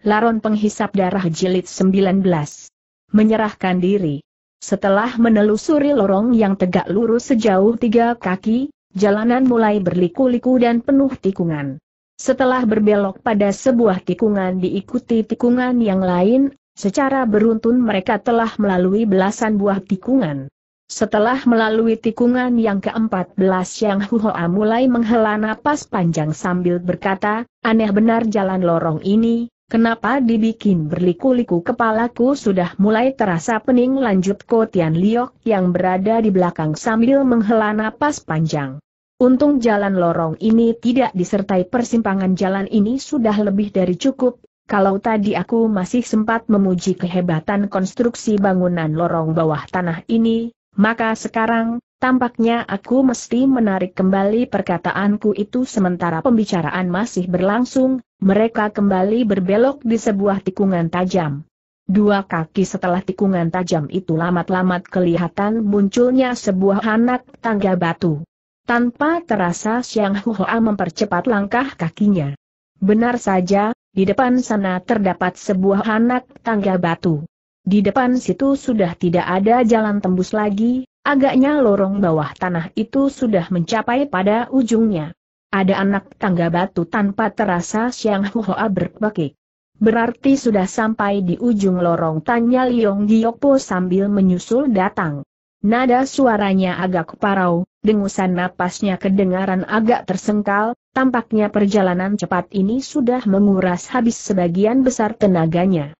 Laron Penghisap Darah Jilid 19. Menyerahkan diri. Setelah menelusuri lorong yang tegak lurus sejauh tiga kaki, jalanan mulai berliku-liku dan penuh tikungan. Setelah berbelok pada sebuah tikungan diikuti tikungan yang lain, secara beruntun mereka telah melalui belasan buah tikungan. Setelah melalui tikungan yang ke-14 Yang Huhoa mulai menghela napas panjang sambil berkata, aneh benar jalan lorong ini, Kenapa dibikin berliku-liku kepalaku sudah mulai terasa pening lanjut Kotian Liok yang berada di belakang sambil menghela napas panjang. Untung jalan lorong ini tidak disertai persimpangan jalan ini sudah lebih dari cukup, kalau tadi aku masih sempat memuji kehebatan konstruksi bangunan lorong bawah tanah ini, maka sekarang, Tampaknya aku mesti menarik kembali perkataanku itu sementara pembicaraan masih berlangsung, mereka kembali berbelok di sebuah tikungan tajam. Dua kaki setelah tikungan tajam itu lamat-lamat kelihatan munculnya sebuah anak tangga batu. Tanpa terasa Siang Huhoa mempercepat langkah kakinya. Benar saja, di depan sana terdapat sebuah anak tangga batu. Di depan situ sudah tidak ada jalan tembus lagi, Agaknya lorong bawah tanah itu sudah mencapai pada ujungnya. Ada anak tangga batu tanpa terasa Siang Hoa berbekik. Berarti sudah sampai di ujung lorong tanya Liong Giokpo sambil menyusul datang. Nada suaranya agak parau, dengusan napasnya kedengaran agak tersengkal, tampaknya perjalanan cepat ini sudah menguras habis sebagian besar tenaganya.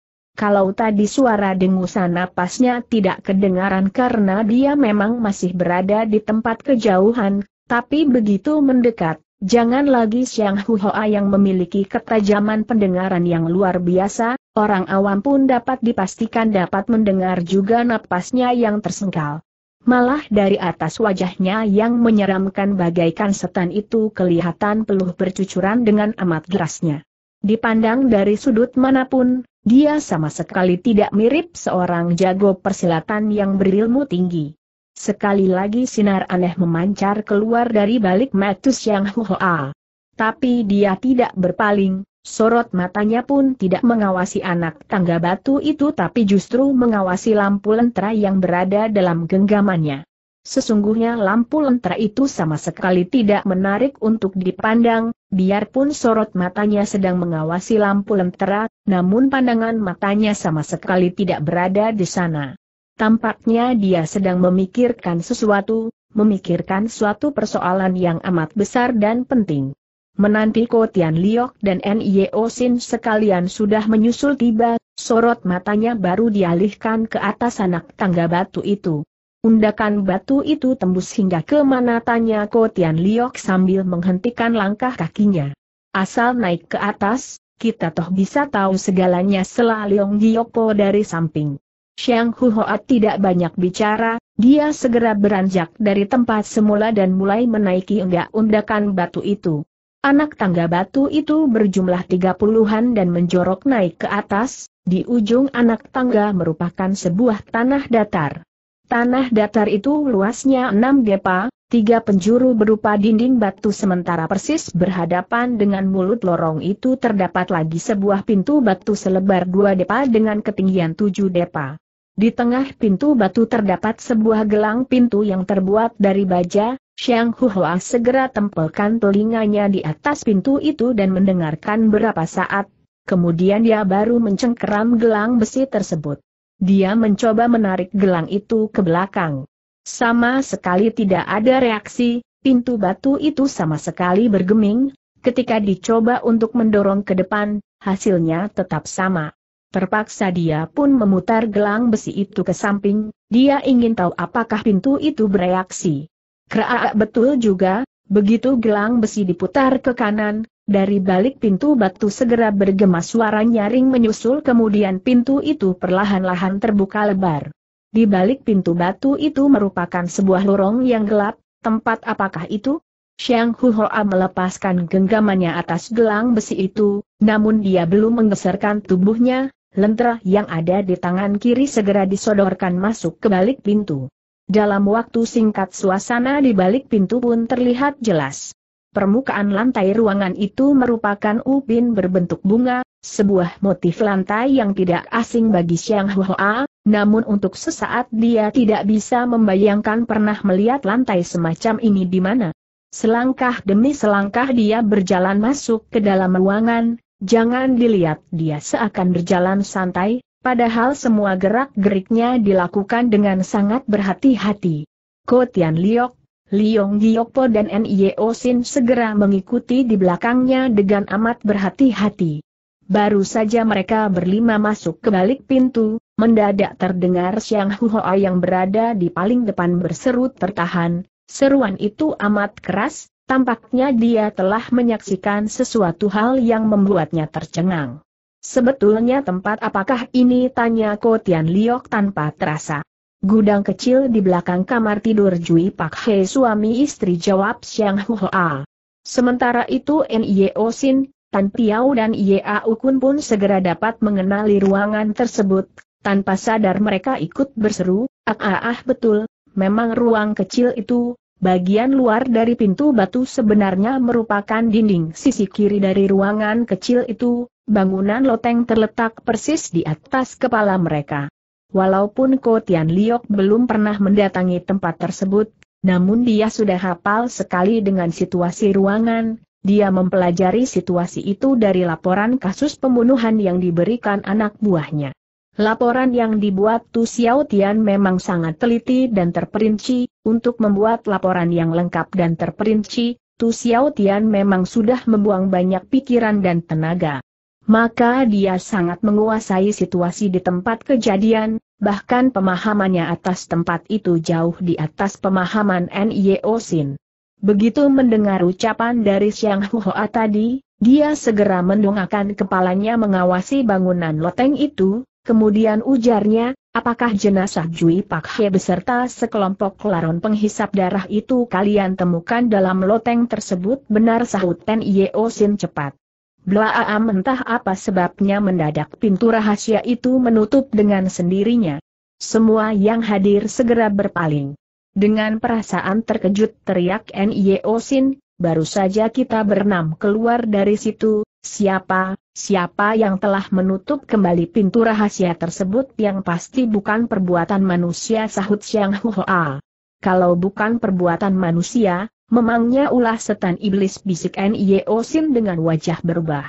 Kalau tadi suara dengusan napasnya tidak kedengaran karena dia memang masih berada di tempat kejauhan, tapi begitu mendekat, jangan lagi Xiang Huhoa yang memiliki ketajaman pendengaran yang luar biasa, orang awam pun dapat dipastikan dapat mendengar juga napasnya yang tersengkal. Malah dari atas wajahnya yang menyeramkan bagaikan setan itu kelihatan peluh bercucuran dengan amat derasnya. Dipandang dari sudut manapun, dia sama sekali tidak mirip seorang jago persilatan yang berilmu tinggi. Sekali lagi sinar aneh memancar keluar dari balik Matus yang huhoa. Tapi dia tidak berpaling, sorot matanya pun tidak mengawasi anak tangga batu itu tapi justru mengawasi lampu lentera yang berada dalam genggamannya. Sesungguhnya lampu lentera itu sama sekali tidak menarik untuk dipandang, Biarpun sorot matanya sedang mengawasi lampu lentera, namun pandangan matanya sama sekali tidak berada di sana. Tampaknya dia sedang memikirkan sesuatu, memikirkan suatu persoalan yang amat besar dan penting. Menanti Tian Liok dan Nio Sin sekalian sudah menyusul tiba, sorot matanya baru dialihkan ke atas anak tangga batu itu. Undakan batu itu tembus hingga ke mana tanya Tian Liok sambil menghentikan langkah kakinya. Asal naik ke atas, kita toh bisa tahu segalanya selah Leong Giyoko dari samping. Xiang Huhoat tidak banyak bicara, dia segera beranjak dari tempat semula dan mulai menaiki enggak undakan batu itu. Anak tangga batu itu berjumlah tiga puluhan dan menjorok naik ke atas, di ujung anak tangga merupakan sebuah tanah datar. Tanah datar itu luasnya 6 depa, tiga penjuru berupa dinding batu sementara persis berhadapan dengan mulut lorong itu terdapat lagi sebuah pintu batu selebar dua depa dengan ketinggian 7 depa. Di tengah pintu batu terdapat sebuah gelang pintu yang terbuat dari baja, Xiang Huhua segera tempelkan telinganya di atas pintu itu dan mendengarkan berapa saat, kemudian dia baru mencengkeram gelang besi tersebut. Dia mencoba menarik gelang itu ke belakang. Sama sekali tidak ada reaksi, pintu batu itu sama sekali bergeming, ketika dicoba untuk mendorong ke depan, hasilnya tetap sama. Terpaksa dia pun memutar gelang besi itu ke samping, dia ingin tahu apakah pintu itu bereaksi. Keraak betul juga, begitu gelang besi diputar ke kanan, dari balik pintu batu segera bergema suara nyaring menyusul kemudian pintu itu perlahan-lahan terbuka lebar. Di balik pintu batu itu merupakan sebuah lorong yang gelap, tempat apakah itu? Xiang Huhoa melepaskan genggamannya atas gelang besi itu, namun dia belum menggeserkan tubuhnya, lentera yang ada di tangan kiri segera disodorkan masuk ke balik pintu. Dalam waktu singkat suasana di balik pintu pun terlihat jelas. Permukaan lantai ruangan itu merupakan ubin berbentuk bunga, sebuah motif lantai yang tidak asing bagi Siang Hua, namun untuk sesaat dia tidak bisa membayangkan pernah melihat lantai semacam ini di mana. Selangkah demi selangkah dia berjalan masuk ke dalam ruangan, jangan dilihat dia seakan berjalan santai, padahal semua gerak-geriknya dilakukan dengan sangat berhati-hati. Kotian Liok Liong Giokpo dan Nio Sin segera mengikuti di belakangnya dengan amat berhati-hati. Baru saja mereka berlima masuk ke balik pintu, mendadak terdengar Siang Huhoa yang berada di paling depan berseru tertahan, seruan itu amat keras, tampaknya dia telah menyaksikan sesuatu hal yang membuatnya tercengang. Sebetulnya tempat apakah ini tanya Kotian Liok tanpa terasa. Gudang kecil di belakang kamar tidur Jui Pak He suami istri jawab Siang Hoa. Sementara itu N.I.O. Sin, Tan Piao dan Yeau Kun pun segera dapat mengenali ruangan tersebut, tanpa sadar mereka ikut berseru, ah ah, ah betul, memang ruang kecil itu, bagian luar dari pintu batu sebenarnya merupakan dinding sisi kiri dari ruangan kecil itu, bangunan loteng terletak persis di atas kepala mereka. Walaupun Ko Tian Liok belum pernah mendatangi tempat tersebut, namun dia sudah hafal sekali dengan situasi ruangan, dia mempelajari situasi itu dari laporan kasus pembunuhan yang diberikan anak buahnya. Laporan yang dibuat Tu Xiao Tian memang sangat teliti dan terperinci, untuk membuat laporan yang lengkap dan terperinci, Tu Xiao Tian memang sudah membuang banyak pikiran dan tenaga. Maka dia sangat menguasai situasi di tempat kejadian, bahkan pemahamannya atas tempat itu jauh di atas pemahaman N.Y.O. Sin. Begitu mendengar ucapan dari Siang Huhoa tadi, dia segera mendongakkan kepalanya mengawasi bangunan loteng itu, kemudian ujarnya, apakah jenazah Jui Pak He beserta sekelompok laron penghisap darah itu kalian temukan dalam loteng tersebut benar sahut Ten Sin cepat. Blaa mentah apa sebabnya mendadak pintu rahasia itu menutup dengan sendirinya. Semua yang hadir segera berpaling. Dengan perasaan terkejut teriak N.I.O. Sin, baru saja kita berenam keluar dari situ, siapa, siapa yang telah menutup kembali pintu rahasia tersebut yang pasti bukan perbuatan manusia sahut Siang Huoa. Kalau bukan perbuatan manusia, Memangnya ulah setan iblis bisik Nio Sin dengan wajah berubah.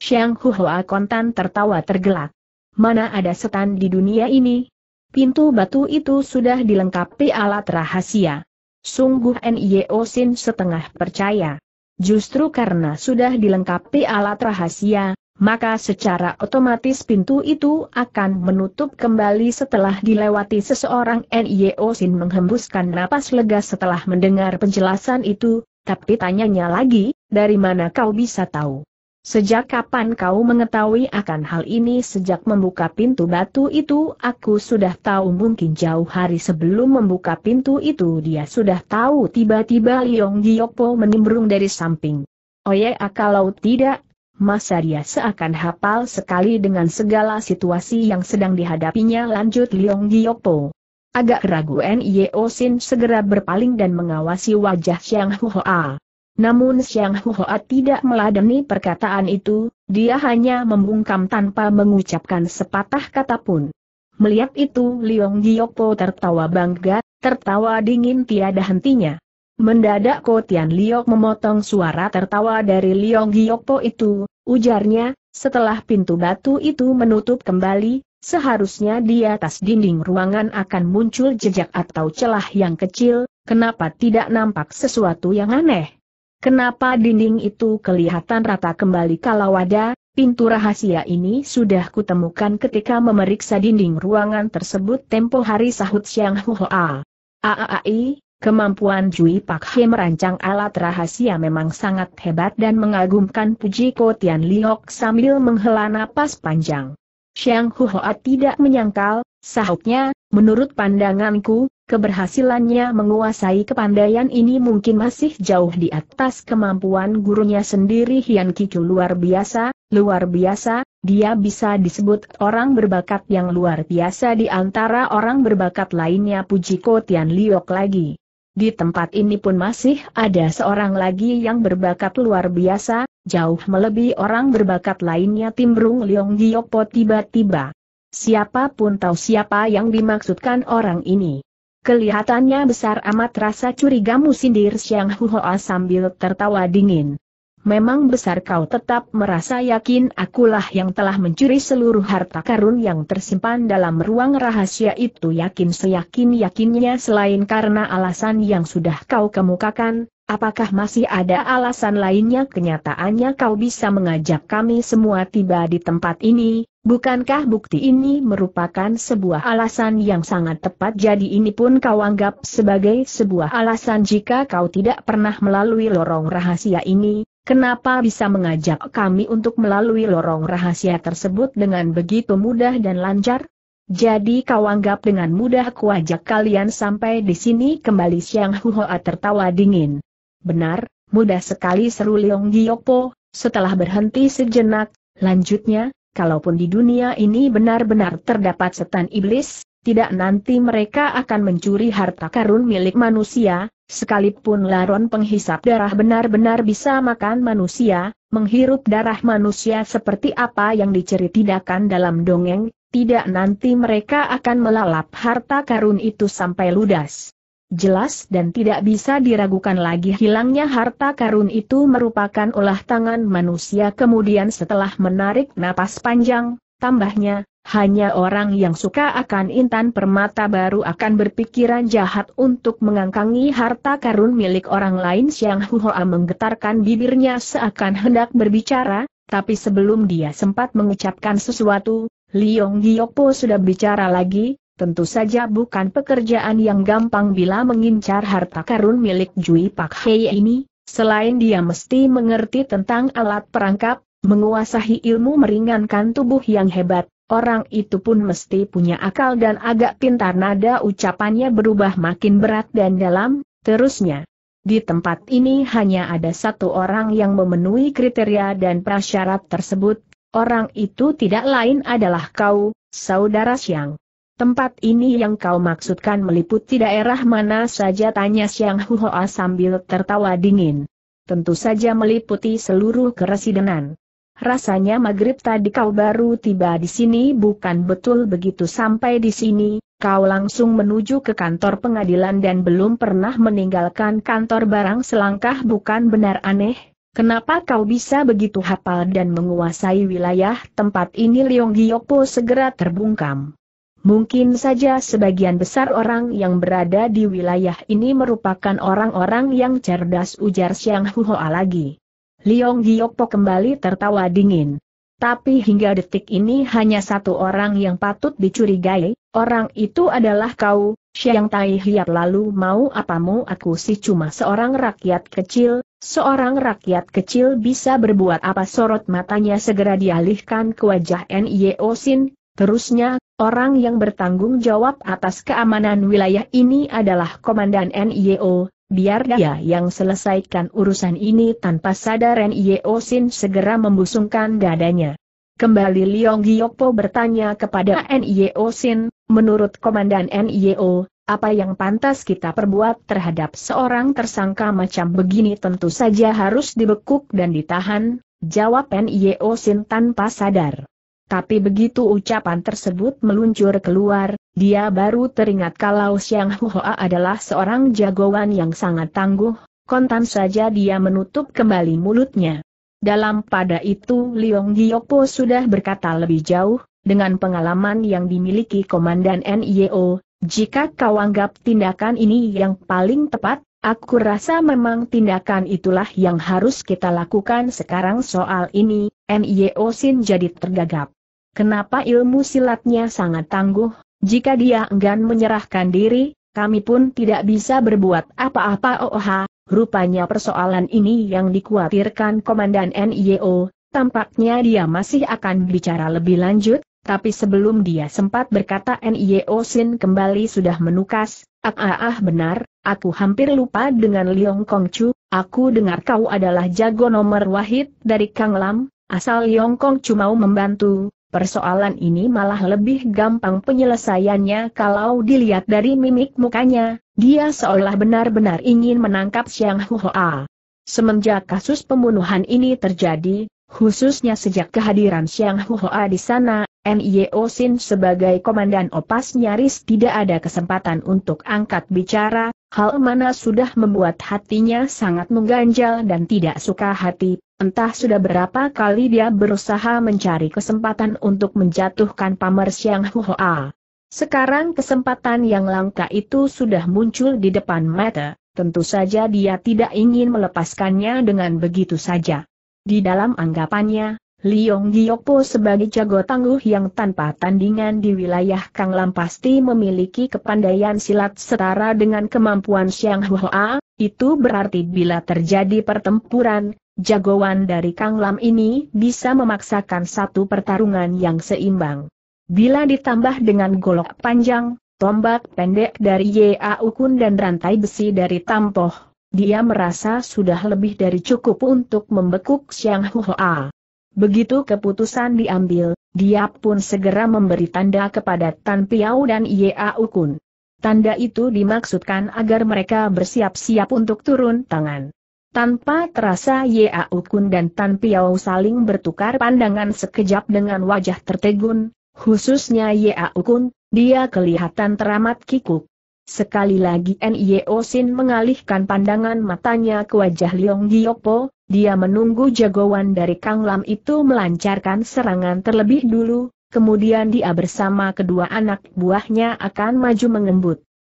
Xiang Huhua kontan tertawa tergelak. Mana ada setan di dunia ini? Pintu batu itu sudah dilengkapi alat rahasia. Sungguh Nio Sin setengah percaya. Justru karena sudah dilengkapi alat rahasia, maka secara otomatis pintu itu akan menutup kembali setelah dilewati seseorang NIO Sin menghembuskan napas lega setelah mendengar penjelasan itu, tapi tanyanya lagi, dari mana kau bisa tahu? Sejak kapan kau mengetahui akan hal ini sejak membuka pintu batu itu aku sudah tahu mungkin jauh hari sebelum membuka pintu itu dia sudah tahu tiba-tiba Liong Giyokpo menimbrung dari samping. oh ya, kalau tidak Masa dia seakan hafal sekali dengan segala situasi yang sedang dihadapinya lanjut Leong Giyopo. Agak ragu Nio Sin segera berpaling dan mengawasi wajah Xiang Huoa. Namun Xiang Huoa tidak meladeni perkataan itu, dia hanya membungkam tanpa mengucapkan sepatah kata pun. Melihat itu Leong Giyopo tertawa bangga, tertawa dingin tiada hentinya. Mendadak Ko Tian Liok memotong suara tertawa dari Liong Giokpo itu, ujarnya, setelah pintu batu itu menutup kembali, seharusnya di atas dinding ruangan akan muncul jejak atau celah yang kecil, kenapa tidak nampak sesuatu yang aneh? Kenapa dinding itu kelihatan rata kembali kalau ada, pintu rahasia ini sudah kutemukan ketika memeriksa dinding ruangan tersebut tempo hari sahut Siang Huhoa. Aai, Kemampuan Jui Pak He merancang alat rahasia memang sangat hebat dan mengagumkan Puji Tian Liok sambil menghela napas panjang. Xiang Huhoa tidak menyangkal, sahutnya, menurut pandanganku, keberhasilannya menguasai kepandaian ini mungkin masih jauh di atas kemampuan gurunya sendiri Hian Kicu luar biasa, luar biasa, dia bisa disebut orang berbakat yang luar biasa di antara orang berbakat lainnya Puji Tian Liok lagi. Di tempat ini pun masih ada seorang lagi yang berbakat luar biasa, jauh melebihi orang berbakat lainnya Timbrung Leong Giopo tiba-tiba. Siapapun tahu siapa yang dimaksudkan orang ini. Kelihatannya besar amat rasa curigamu sindir Siang Huhoa sambil tertawa dingin memang besar kau tetap merasa yakin akulah yang telah mencuri seluruh harta karun yang tersimpan dalam ruang rahasia itu yakin seyakin-yakinnya selain karena alasan yang sudah kau kemukakan, apakah masih ada alasan lainnya kenyataannya kau bisa mengajak kami semua tiba di tempat ini, bukankah bukti ini merupakan sebuah alasan yang sangat tepat jadi ini pun kau anggap sebagai sebuah alasan jika kau tidak pernah melalui lorong rahasia ini, Kenapa bisa mengajak kami untuk melalui lorong rahasia tersebut dengan begitu mudah dan lancar? Jadi kau anggap dengan mudah ku ajak kalian sampai di sini kembali Siang Huhoa tertawa dingin. Benar, mudah sekali seru Leong Giyopo, setelah berhenti sejenak, lanjutnya, kalaupun di dunia ini benar-benar terdapat setan iblis, tidak nanti mereka akan mencuri harta karun milik manusia, sekalipun laron penghisap darah benar-benar bisa makan manusia, menghirup darah manusia seperti apa yang diceritakan dalam dongeng, tidak nanti mereka akan melalap harta karun itu sampai ludas. Jelas dan tidak bisa diragukan lagi hilangnya harta karun itu merupakan olah tangan manusia kemudian setelah menarik napas panjang, tambahnya, hanya orang yang suka akan intan permata baru akan berpikiran jahat untuk mengangkangi harta karun milik orang lain Siang Huhoa menggetarkan bibirnya seakan hendak berbicara, tapi sebelum dia sempat mengucapkan sesuatu, Liong Giopo sudah bicara lagi, tentu saja bukan pekerjaan yang gampang bila mengincar harta karun milik Jui Pak Hei ini, selain dia mesti mengerti tentang alat perangkap, menguasai ilmu meringankan tubuh yang hebat, Orang itu pun mesti punya akal dan agak pintar nada ucapannya berubah makin berat dan dalam, terusnya. Di tempat ini hanya ada satu orang yang memenuhi kriteria dan prasyarat tersebut, orang itu tidak lain adalah kau, saudara Siang. Tempat ini yang kau maksudkan meliputi daerah mana saja tanya Siang Huhoa sambil tertawa dingin. Tentu saja meliputi seluruh keresidenan. Rasanya maghrib tadi kau baru tiba di sini bukan betul begitu sampai di sini, kau langsung menuju ke kantor pengadilan dan belum pernah meninggalkan kantor barang selangkah bukan benar aneh? Kenapa kau bisa begitu hafal dan menguasai wilayah tempat ini Leong Giyokpo segera terbungkam. Mungkin saja sebagian besar orang yang berada di wilayah ini merupakan orang-orang yang cerdas ujar Siang Huhoa lagi. Liong Giokpo kembali tertawa dingin. Tapi hingga detik ini hanya satu orang yang patut dicurigai, orang itu adalah kau, Siang Tai Hiap lalu mau apamu aku sih cuma seorang rakyat kecil, seorang rakyat kecil bisa berbuat apa sorot matanya segera dialihkan ke wajah N.I.O. Sin, terusnya, orang yang bertanggung jawab atas keamanan wilayah ini adalah Komandan N.I.O., Biar dia yang selesaikan urusan ini tanpa sadar Yeo Sin segera membusungkan dadanya. Kembali Liong Giokpo bertanya kepada Yeo Sin, menurut Komandan Yeo, apa yang pantas kita perbuat terhadap seorang tersangka macam begini tentu saja harus dibekuk dan ditahan, jawab Yeo Sin tanpa sadar. Tapi begitu ucapan tersebut meluncur keluar, dia baru teringat kalau Siang Hoa adalah seorang jagoan yang sangat tangguh, kontan saja dia menutup kembali mulutnya. Dalam pada itu Liong Giyopo sudah berkata lebih jauh, dengan pengalaman yang dimiliki Komandan NIO, jika kau anggap tindakan ini yang paling tepat, aku rasa memang tindakan itulah yang harus kita lakukan sekarang soal ini, NIO Sin jadi tergagap. Kenapa ilmu silatnya sangat tangguh, jika dia enggan menyerahkan diri, kami pun tidak bisa berbuat apa-apa Oh, rupanya persoalan ini yang dikhawatirkan Komandan NIO, tampaknya dia masih akan bicara lebih lanjut, tapi sebelum dia sempat berkata NIO Sin kembali sudah menukas, ah, ah ah benar, aku hampir lupa dengan Liong Chu. aku dengar kau adalah jago nomor wahid dari Kang Lam, asal Liong Chu mau membantu, Persoalan ini malah lebih gampang penyelesaiannya kalau dilihat dari mimik mukanya, dia seolah benar-benar ingin menangkap Xiang A. Semenjak kasus pembunuhan ini terjadi, khususnya sejak kehadiran Xiang Huoa di sana, NIO Sin sebagai komandan opas nyaris tidak ada kesempatan untuk angkat bicara, hal mana sudah membuat hatinya sangat mengganjal dan tidak suka hati, entah sudah berapa kali dia berusaha mencari kesempatan untuk menjatuhkan pamer Siang Hoa. Sekarang kesempatan yang langka itu sudah muncul di depan mata, tentu saja dia tidak ingin melepaskannya dengan begitu saja. Di dalam anggapannya, Liong Giopo sebagai jago tangguh yang tanpa tandingan di wilayah Kang Lam pasti memiliki kepandaian silat setara dengan kemampuan Xiang Hua, itu berarti bila terjadi pertempuran, jagoan dari Kang Lam ini bisa memaksakan satu pertarungan yang seimbang. Bila ditambah dengan golok panjang, tombak pendek dari Ya Ukun dan rantai besi dari Tampoh, dia merasa sudah lebih dari cukup untuk membekuk Xiang Hua. Begitu keputusan diambil, dia pun segera memberi tanda kepada Tan Piau dan Ia Ukun. Tanda itu dimaksudkan agar mereka bersiap-siap untuk turun tangan. Tanpa terasa Ia Ukun dan Tan Piau saling bertukar pandangan sekejap dengan wajah tertegun, khususnya Ia Ukun, dia kelihatan teramat kikuk. Sekali lagi Nio Sin mengalihkan pandangan matanya ke wajah Leong Giyopo, dia menunggu jagoan dari Kang Lam itu melancarkan serangan terlebih dulu, kemudian dia bersama kedua anak buahnya akan maju mengembut.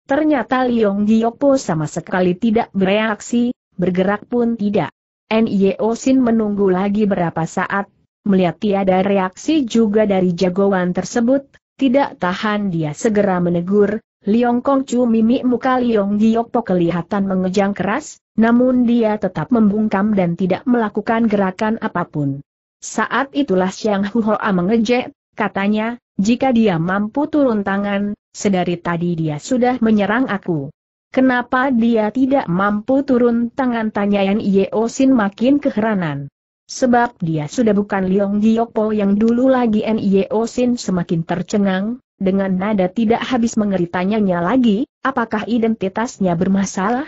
Ternyata Liong Giyokpo sama sekali tidak bereaksi, bergerak pun tidak. N.I.O. Sin menunggu lagi berapa saat, melihat tiada reaksi juga dari jagoan tersebut, tidak tahan dia segera menegur, Liong Kong Chu mimik muka Liong Giokpo kelihatan mengejang keras, namun dia tetap membungkam dan tidak melakukan gerakan apapun. Saat itulah Xiang Huhoa mengejek, katanya, jika dia mampu turun tangan, sedari tadi dia sudah menyerang aku. Kenapa dia tidak mampu turun tangan tanya Yan Yeo Sin makin keheranan. Sebab dia sudah bukan Liong Po yang dulu lagi Yeo Sin semakin tercengang, dengan nada tidak habis mengeritanya lagi, apakah identitasnya bermasalah?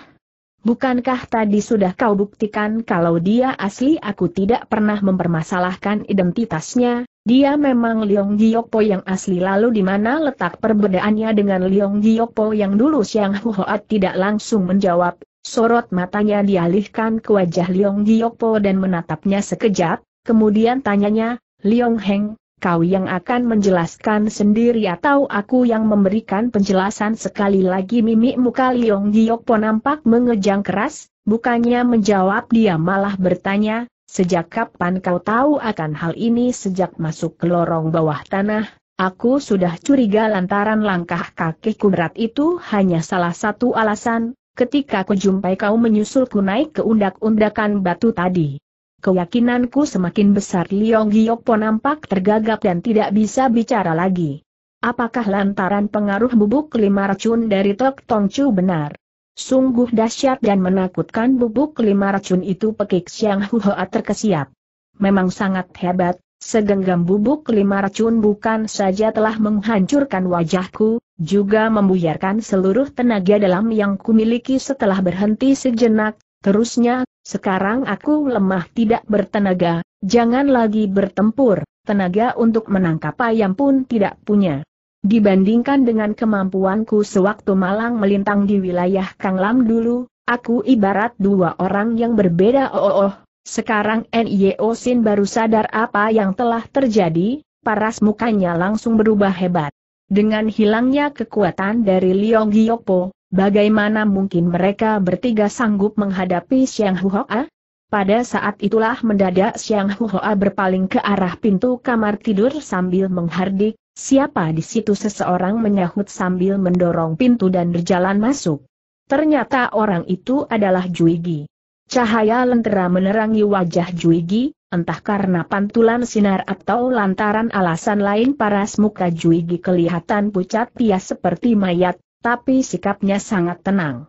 Bukankah tadi sudah kau buktikan kalau dia asli aku tidak pernah mempermasalahkan identitasnya, dia memang Leong Giokpo yang asli lalu di mana letak perbedaannya dengan Leong Giokpo yang dulu Siang Huhoat tidak langsung menjawab, sorot matanya dialihkan ke wajah Leong Giokpo dan menatapnya sekejap, kemudian tanyanya, Leong Heng, kau yang akan menjelaskan sendiri atau aku yang memberikan penjelasan sekali lagi mimik muka Liong Giyokpo nampak mengejang keras, bukannya menjawab dia malah bertanya, sejak kapan kau tahu akan hal ini sejak masuk ke lorong bawah tanah, aku sudah curiga lantaran langkah kakiku berat itu hanya salah satu alasan, ketika ku jumpai kau menyusulku naik ke undak-undakan batu tadi. Keyakinanku semakin besar Liong Po nampak tergagap dan tidak bisa bicara lagi. Apakah lantaran pengaruh bubuk lima racun dari Tok Tong Chu benar? Sungguh dahsyat dan menakutkan bubuk lima racun itu pekik Siang Huhoa terkesiap. Memang sangat hebat, segenggam bubuk lima racun bukan saja telah menghancurkan wajahku, juga membuyarkan seluruh tenaga dalam yang kumiliki setelah berhenti sejenak, terusnya, sekarang aku lemah tidak bertenaga, jangan lagi bertempur, tenaga untuk menangkap ayam pun tidak punya. Dibandingkan dengan kemampuanku sewaktu malang melintang di wilayah Kanglam dulu, aku ibarat dua orang yang berbeda oh oh, oh. sekarang N.Y.O. Sin baru sadar apa yang telah terjadi, paras mukanya langsung berubah hebat. Dengan hilangnya kekuatan dari Liong Giopo, Bagaimana mungkin mereka bertiga sanggup menghadapi Xiang Huhoa? Pada saat itulah mendadak Xiang Huhoa berpaling ke arah pintu kamar tidur sambil menghardik, siapa di situ seseorang menyahut sambil mendorong pintu dan berjalan masuk. Ternyata orang itu adalah Juigi. Cahaya lentera menerangi wajah Juigi, entah karena pantulan sinar atau lantaran alasan lain paras muka Juigi kelihatan pucat pias seperti mayat, tapi sikapnya sangat tenang.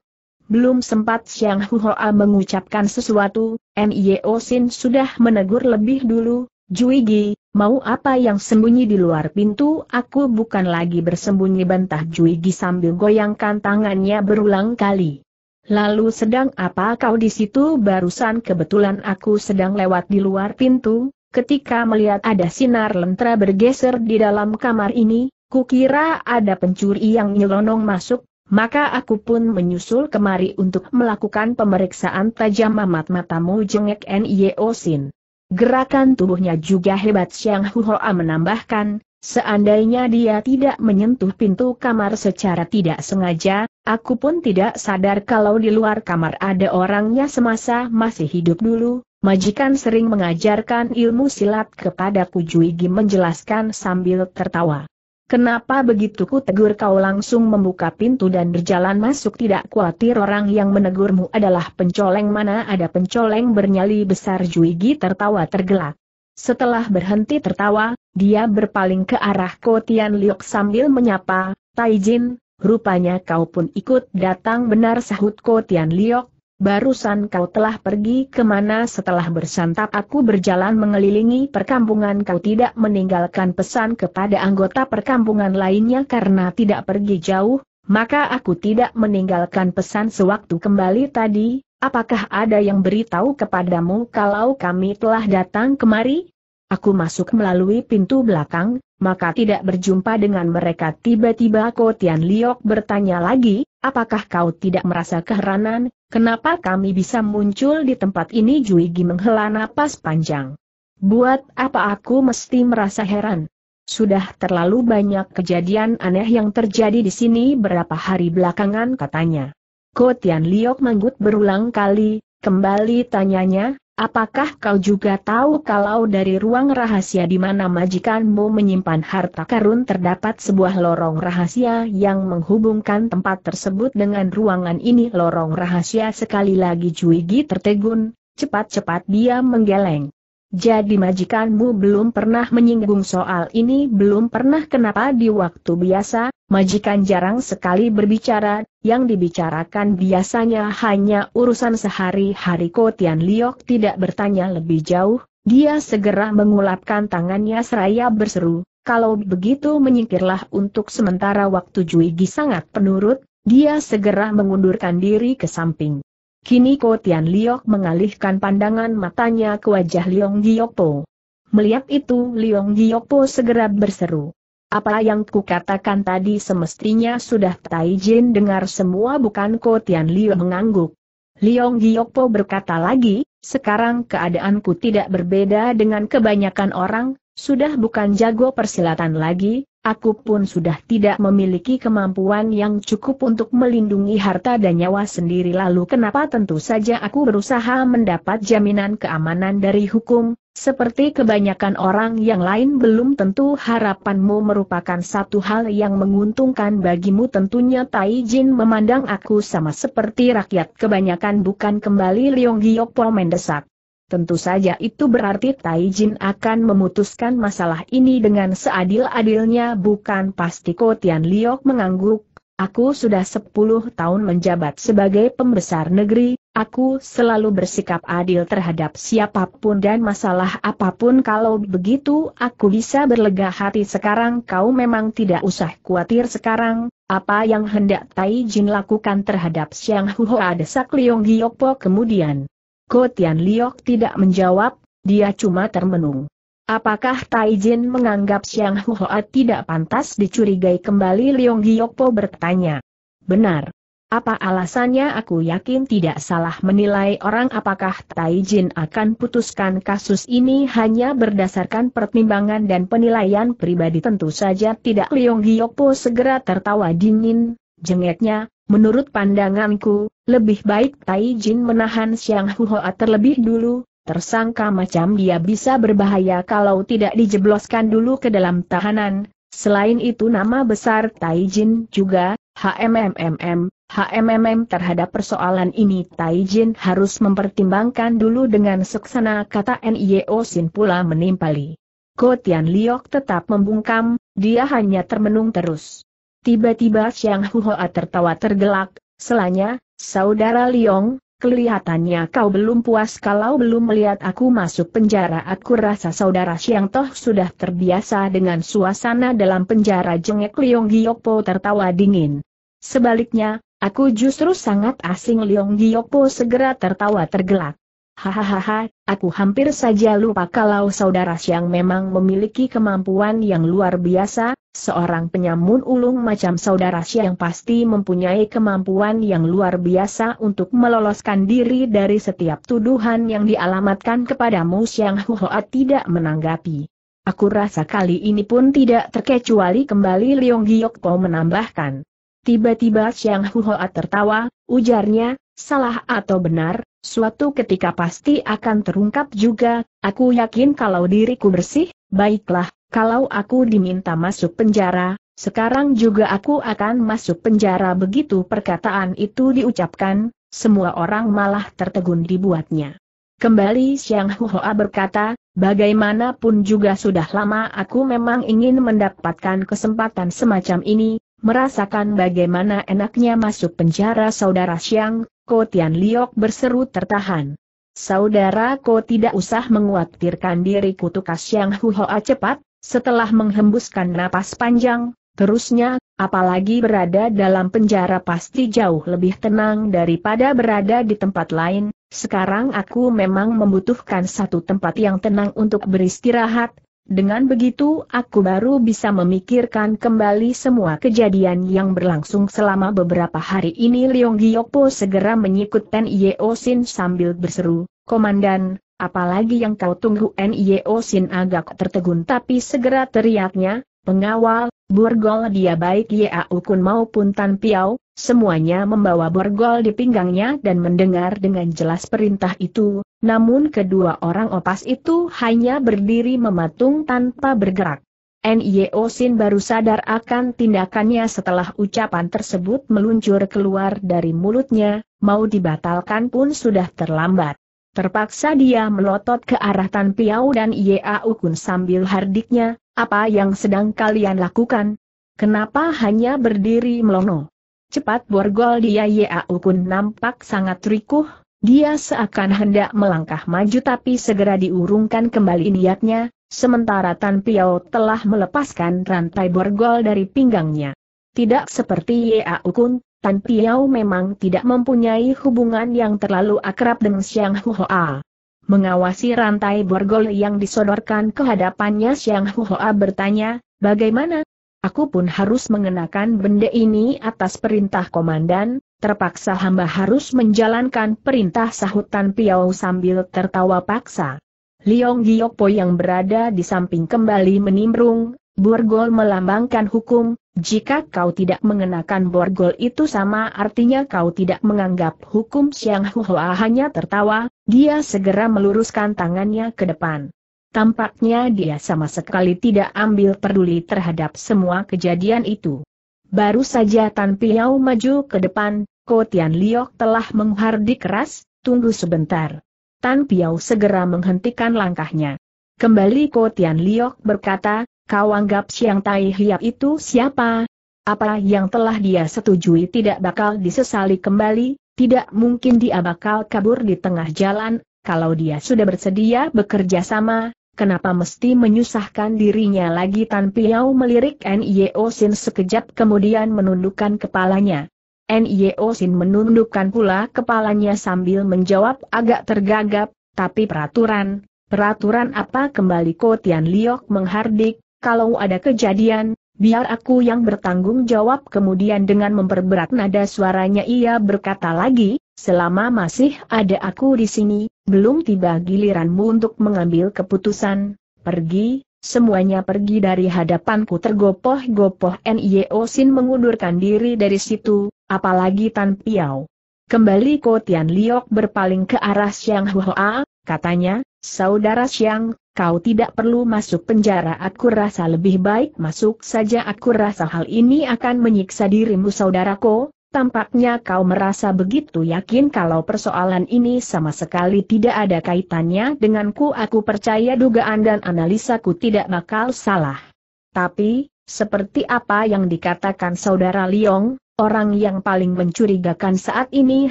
Belum sempat Xiang Huoa mengucapkan sesuatu, Nio Sin sudah menegur lebih dulu, Juigi, mau apa yang sembunyi di luar pintu? Aku bukan lagi bersembunyi bantah Juigi sambil goyangkan tangannya berulang kali. Lalu sedang apa kau di situ barusan kebetulan aku sedang lewat di luar pintu, ketika melihat ada sinar lentera bergeser di dalam kamar ini, Kukira ada pencuri yang nyelonong masuk, maka aku pun menyusul kemari untuk melakukan pemeriksaan tajam amat matamu jengek N.I.O. Sin. Gerakan tubuhnya juga hebat Xiang Huhoa menambahkan, seandainya dia tidak menyentuh pintu kamar secara tidak sengaja, aku pun tidak sadar kalau di luar kamar ada orangnya semasa masih hidup dulu, Majikan sering mengajarkan ilmu silat kepada Kujuigi menjelaskan sambil tertawa. Kenapa begitu ku tegur kau langsung membuka pintu dan berjalan masuk tidak khawatir orang yang menegurmu adalah pencoleng mana ada pencoleng bernyali besar Juigi tertawa tergelak. Setelah berhenti tertawa, dia berpaling ke arah Kotian Liok sambil menyapa, Taijin, rupanya kau pun ikut datang benar sahut Kotian Liok, barusan kau telah pergi kemana setelah bersantap aku berjalan mengelilingi perkampungan kau tidak meninggalkan pesan kepada anggota perkampungan lainnya karena tidak pergi jauh, maka aku tidak meninggalkan pesan sewaktu kembali tadi, apakah ada yang beritahu kepadamu kalau kami telah datang kemari? Aku masuk melalui pintu belakang, maka tidak berjumpa dengan mereka tiba-tiba Ko Tian Liok bertanya lagi, apakah kau tidak merasa keheranan, kenapa kami bisa muncul di tempat ini Juigi menghela napas panjang. Buat apa aku mesti merasa heran? Sudah terlalu banyak kejadian aneh yang terjadi di sini berapa hari belakangan katanya. Ko Tian Liok manggut berulang kali, kembali tanyanya, Apakah kau juga tahu kalau dari ruang rahasia di mana majikanmu menyimpan harta karun terdapat sebuah lorong rahasia yang menghubungkan tempat tersebut dengan ruangan ini lorong rahasia sekali lagi Juigi tertegun, cepat-cepat dia menggeleng. Jadi majikanmu belum pernah menyinggung soal ini belum pernah kenapa di waktu biasa, majikan jarang sekali berbicara, yang dibicarakan biasanya hanya urusan sehari-hari Kotian Liok tidak bertanya lebih jauh, dia segera mengulapkan tangannya seraya berseru, kalau begitu menyingkirlah untuk sementara waktu Juigi sangat penurut, dia segera mengundurkan diri ke samping. Kini Ko Tian Liok mengalihkan pandangan matanya ke wajah Liong Giopo. Melihat itu Liong Giopo segera berseru. Apa yang kukatakan tadi semestinya sudah Tai Jin dengar semua bukan Ko Tian Liok mengangguk. Liong Giopo berkata lagi, sekarang keadaanku tidak berbeda dengan kebanyakan orang, sudah bukan jago persilatan lagi, Aku pun sudah tidak memiliki kemampuan yang cukup untuk melindungi harta dan nyawa sendiri lalu kenapa tentu saja aku berusaha mendapat jaminan keamanan dari hukum, seperti kebanyakan orang yang lain belum tentu harapanmu merupakan satu hal yang menguntungkan bagimu tentunya Tai Jin memandang aku sama seperti rakyat kebanyakan bukan kembali Leong Giok Po mendesak. Tentu saja itu berarti Taijin akan memutuskan masalah ini dengan seadil-adilnya bukan pasti Kotian Liok mengangguk. Aku sudah 10 tahun menjabat sebagai pembesar negeri, aku selalu bersikap adil terhadap siapapun dan masalah apapun kalau begitu aku bisa berlega hati sekarang kau memang tidak usah khawatir sekarang, apa yang hendak Taijin lakukan terhadap Xiang Huhoa desak Liong Giyokpo kemudian. Tian Liok tidak menjawab, dia cuma termenung. Apakah Taijin menganggap Xiang Huoat tidak pantas dicurigai kembali Leong Giyokpo bertanya. Benar. Apa alasannya aku yakin tidak salah menilai orang apakah Taijin akan putuskan kasus ini hanya berdasarkan pertimbangan dan penilaian pribadi tentu saja tidak Leong Giyokpo segera tertawa dingin, jengeknya, menurut pandanganku, lebih baik Tai Jin menahan Siang Huhoa terlebih dulu, tersangka macam dia bisa berbahaya kalau tidak dijebloskan dulu ke dalam tahanan, selain itu nama besar Tai Jin juga, HMMMM, HMMM terhadap persoalan ini Tai Jin harus mempertimbangkan dulu dengan seksana kata NIO Sin pula menimpali. Ko Tian Liok tetap membungkam, dia hanya termenung terus. Tiba-tiba Xiang Huoa tertawa tergelak, selanya, Saudara Liong, kelihatannya kau belum puas kalau belum melihat aku masuk penjara. Aku rasa saudara Siang Toh sudah terbiasa dengan suasana dalam penjara jengek Liong Giokpo tertawa dingin. Sebaliknya, aku justru sangat asing Liong Giokpo segera tertawa tergelak. Hahaha, aku hampir saja lupa kalau saudara Siang memang memiliki kemampuan yang luar biasa, Seorang penyamun ulung macam saudara yang pasti mempunyai kemampuan yang luar biasa untuk meloloskan diri dari setiap tuduhan yang dialamatkan kepadamu Siang Huhoat tidak menanggapi. Aku rasa kali ini pun tidak terkecuali kembali Leong Giok Po menambahkan. Tiba-tiba Siang Huhoat tertawa, ujarnya, salah atau benar, suatu ketika pasti akan terungkap juga, aku yakin kalau diriku bersih, baiklah, kalau aku diminta masuk penjara, sekarang juga aku akan masuk penjara begitu perkataan itu diucapkan, semua orang malah tertegun dibuatnya. Kembali Siang Huoa berkata, bagaimanapun juga sudah lama aku memang ingin mendapatkan kesempatan semacam ini, merasakan bagaimana enaknya masuk penjara saudara Siang, Ko Tian Liok berseru tertahan. Saudara Ko tidak usah menguatirkan diriku tukas Siang Huoa cepat, setelah menghembuskan napas panjang, terusnya, apalagi berada dalam penjara pasti jauh lebih tenang daripada berada di tempat lain, sekarang aku memang membutuhkan satu tempat yang tenang untuk beristirahat, dengan begitu aku baru bisa memikirkan kembali semua kejadian yang berlangsung selama beberapa hari ini Leong Giyokpo segera menyikut Ten Yeosin sambil berseru, Komandan, Apalagi yang kau tunggu Nio Sin agak tertegun tapi segera teriaknya, pengawal, borgol dia baik ya Ukun maupun Tan Piao, semuanya membawa borgol di pinggangnya dan mendengar dengan jelas perintah itu, namun kedua orang opas itu hanya berdiri mematung tanpa bergerak. Nio Sin baru sadar akan tindakannya setelah ucapan tersebut meluncur keluar dari mulutnya, mau dibatalkan pun sudah terlambat. Terpaksa dia melotot ke arah Tan Piao dan Ia Ukun sambil hardiknya, apa yang sedang kalian lakukan? Kenapa hanya berdiri melono? Cepat borgol dia Ia Ukun nampak sangat rikuh, dia seakan hendak melangkah maju tapi segera diurungkan kembali niatnya, sementara Tan Piao telah melepaskan rantai borgol dari pinggangnya. Tidak seperti Ia Ukun, Tan Piao memang tidak mempunyai hubungan yang terlalu akrab dengan Xiang Huoa. Mengawasi rantai borgol yang disodorkan ke hadapannya Xiang Huoa bertanya, bagaimana? Aku pun harus mengenakan benda ini atas perintah komandan, terpaksa hamba harus menjalankan perintah sahut Tan Piao sambil tertawa paksa. Liong Giyokpo yang berada di samping kembali menimbrung, Borgol melambangkan hukum, jika kau tidak mengenakan borgol itu sama artinya kau tidak menganggap hukum Siang Huhua hanya tertawa, dia segera meluruskan tangannya ke depan. Tampaknya dia sama sekali tidak ambil peduli terhadap semua kejadian itu. Baru saja Tan Piau maju ke depan, Ko Tian Liok telah menghardik keras, tunggu sebentar. Tan Piau segera menghentikan langkahnya. Kembali Ko Tian Liok berkata, kau anggap Siang Tai Hiap itu siapa? Apa yang telah dia setujui tidak bakal disesali kembali, tidak mungkin dia bakal kabur di tengah jalan, kalau dia sudah bersedia bekerja sama, kenapa mesti menyusahkan dirinya lagi tanpa Piao melirik Nio Sin sekejap kemudian menundukkan kepalanya. Nio Sin menundukkan pula kepalanya sambil menjawab agak tergagap, tapi peraturan, peraturan apa kembali Kotian Liok menghardik, kalau ada kejadian, biar aku yang bertanggung jawab kemudian dengan memperberat nada suaranya ia berkata lagi, selama masih ada aku di sini, belum tiba giliranmu untuk mengambil keputusan, pergi, semuanya pergi dari hadapanku tergopoh-gopoh Nio Sin mengundurkan diri dari situ, apalagi Tan Piao. Kembali Tian Liok berpaling ke arah Xiang Hua, katanya, Saudara Siang, kau tidak perlu masuk penjara aku rasa lebih baik masuk saja aku rasa hal ini akan menyiksa dirimu saudaraku, tampaknya kau merasa begitu yakin kalau persoalan ini sama sekali tidak ada kaitannya denganku aku percaya dugaan dan analisaku tidak bakal salah. Tapi, seperti apa yang dikatakan saudara Liong, orang yang paling mencurigakan saat ini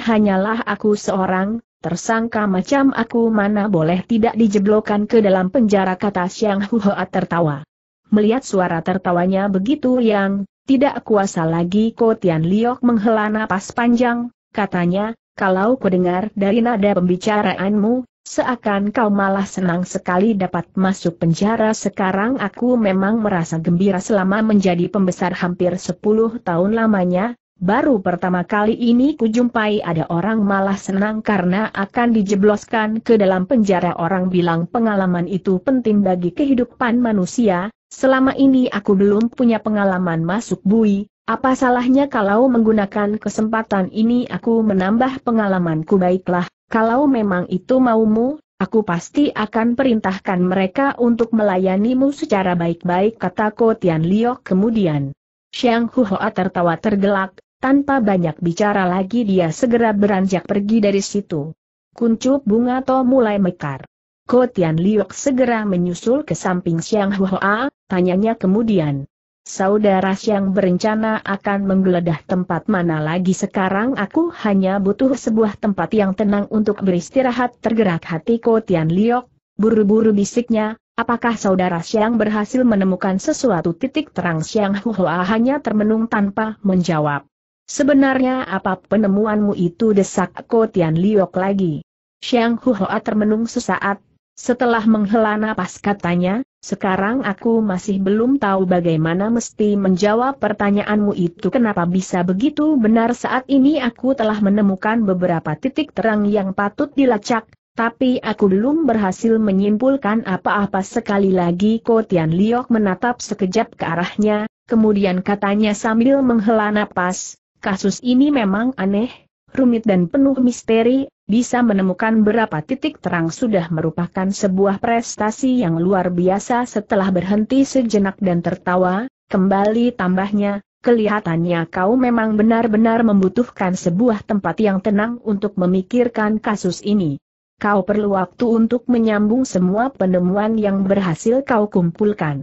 hanyalah aku seorang, Tersangka macam aku mana boleh tidak dijeblokan ke dalam penjara kata Siang Huhoat tertawa. Melihat suara tertawanya begitu yang, tidak kuasa lagi Ko Tian Liok menghela napas panjang, katanya, kalau dengar dari nada pembicaraanmu, seakan kau malah senang sekali dapat masuk penjara sekarang aku memang merasa gembira selama menjadi pembesar hampir 10 tahun lamanya, Baru pertama kali ini kujumpai ada orang malah senang karena akan dijebloskan ke dalam penjara orang bilang pengalaman itu penting bagi kehidupan manusia, selama ini aku belum punya pengalaman masuk bui, apa salahnya kalau menggunakan kesempatan ini aku menambah pengalamanku baiklah, kalau memang itu maumu, aku pasti akan perintahkan mereka untuk melayanimu secara baik-baik kata Ko Tian Liok kemudian. Xiang Huhoa tertawa tergelak, tanpa banyak bicara lagi dia segera beranjak pergi dari situ. Kuncup bunga to mulai mekar. Ko Tian Liok segera menyusul ke samping Siang Hua, tanyanya kemudian. Saudara Siang berencana akan menggeledah tempat mana lagi sekarang aku hanya butuh sebuah tempat yang tenang untuk beristirahat tergerak hati Ko Tian Liok, buru-buru bisiknya, Apakah saudara Siang berhasil menemukan sesuatu titik terang Siang Hua hanya termenung tanpa menjawab. Sebenarnya apa penemuanmu itu desak Tian Liok lagi? Xiang Huhoa termenung sesaat, setelah menghela napas katanya, sekarang aku masih belum tahu bagaimana mesti menjawab pertanyaanmu itu kenapa bisa begitu benar saat ini aku telah menemukan beberapa titik terang yang patut dilacak, tapi aku belum berhasil menyimpulkan apa-apa sekali lagi Tian Liok menatap sekejap ke arahnya, kemudian katanya sambil menghela napas, Kasus ini memang aneh, rumit dan penuh misteri, bisa menemukan berapa titik terang sudah merupakan sebuah prestasi yang luar biasa setelah berhenti sejenak dan tertawa, kembali tambahnya, kelihatannya kau memang benar-benar membutuhkan sebuah tempat yang tenang untuk memikirkan kasus ini. Kau perlu waktu untuk menyambung semua penemuan yang berhasil kau kumpulkan